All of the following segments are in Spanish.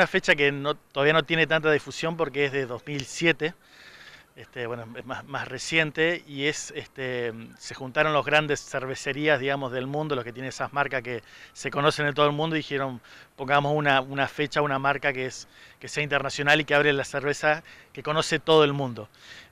una fecha que todavía no tiene tanta difusión porque es de 2007. Este, bueno, es más, reciente y es, este, se juntaron los grandes cervecerías, digamos, del mundo, los que tienen esas marcas que se conocen en todo el mundo y dijeron, pongamos una, fecha, una marca que, es, que sea internacional y que abre la cerveza que conoce todo el mundo.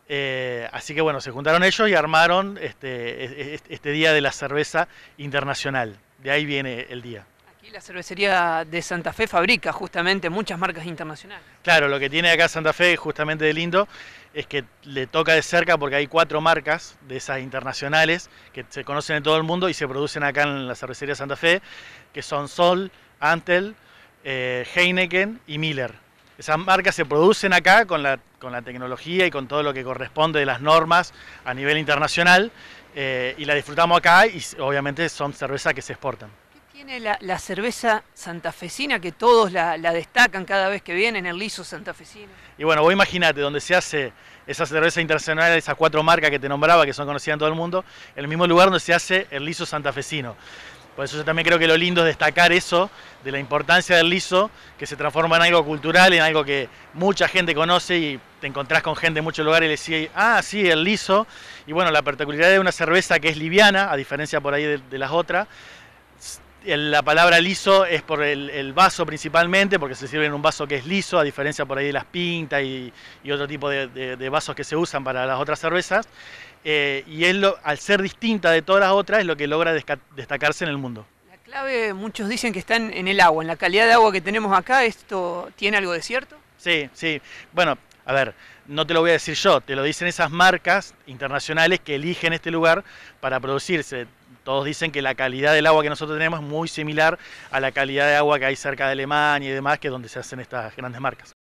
Eh, así que bueno, se juntaron ellos y armaron este, e, e, este Día de la Cerveza Internacional. De ahí viene el día la cervecería de Santa Fe fabrica justamente muchas marcas internacionales. Claro, lo que tiene acá Santa Fe justamente de lindo es que le toca de cerca porque hay cuatro marcas de esas internacionales que se conocen en todo el mundo y se producen acá en la cervecería Santa Fe, que son Sol, Antel, eh, Heineken y Miller. Esas marcas se producen acá con la, tecnología y con todo lo que corresponde de las normas a nivel internacional eh, y la disfrutamos acá y obviamente son cervezas que se exportan tiene la, cerveza santafesina que todos la, destacan cada vez que vienen, el liso santafesino? Y bueno, vos imaginate, donde se hace esa cerveza internacional, esas cuatro marcas que te nombraba, que son conocidas en todo el mundo, el mismo lugar donde se hace el liso santafesino. Por eso yo también creo que lo lindo es destacar eso, de la importancia del liso, que se transforma en algo cultural, en algo que mucha gente conoce y te encontrás con gente en muchos lugares y le decís, ah, sí, el liso. Y bueno, la particularidad de una cerveza que es liviana, a diferencia por ahí de, de las otras, la palabra liso es por el, vaso principalmente, porque se sirve en un vaso que es liso, a diferencia por ahí de las pintas y, otro tipo de, vasos que se usan para las otras cervezas. Eh, y él, al ser distinta de todas las otras, es lo que logra destacarse en el mundo. La clave, muchos dicen que está en el agua, en la calidad de agua que tenemos acá, ¿esto tiene algo de cierto? Sí, sí. Bueno, a ver, no te lo voy a decir yo, te lo dicen esas marcas internacionales que eligen este lugar para producirse. Todos dicen que la calidad del agua que nosotros tenemos es muy similar a la calidad de agua que hay cerca de Alemania y demás, que es donde se hacen estas grandes marcas.